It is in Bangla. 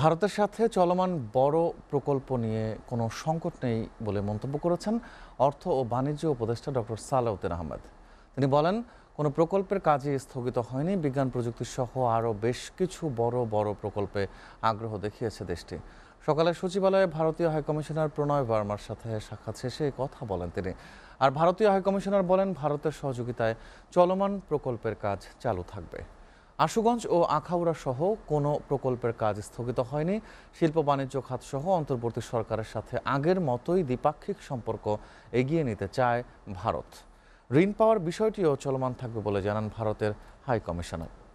ভারতের সাথে চলমান বড় প্রকল্প নিয়ে কোনো সংকট নেই বলে মন্তব্য করেছেন অর্থ ও বাণিজ্য উপদেষ্টা ডক্টর সালাউদ্দিন আহমেদ তিনি বলেন কোনো প্রকল্পের কাজে স্থগিত হয়নি বিজ্ঞান প্রযুক্তি সহ আরও বেশ কিছু বড় বড় প্রকল্পে আগ্রহ দেখিয়েছে দেশটি সকালে সচিবালয়ে ভারতীয় হাইকমিশনার প্রণয় বার্মার সাথে সাক্ষাৎ শেষে কথা বলেন তিনি আর ভারতীয় হাইকমিশনার বলেন ভারতের সহযোগিতায় চলমান প্রকল্পের কাজ চালু থাকবে আশুগঞ্জ ও আখাউড়া সহ কোনো প্রকল্পের কাজ স্থগিত হয়নি শিল্প বাণিজ্য খাতসহ অন্তর্বর্তী সরকারের সাথে আগের মতোই দ্বিপাক্ষিক সম্পর্ক এগিয়ে নিতে চায় ভারত ঋণ পাওয়ার বিষয়টিও চলমান থাকবে বলে জানান ভারতের হাই কমিশনার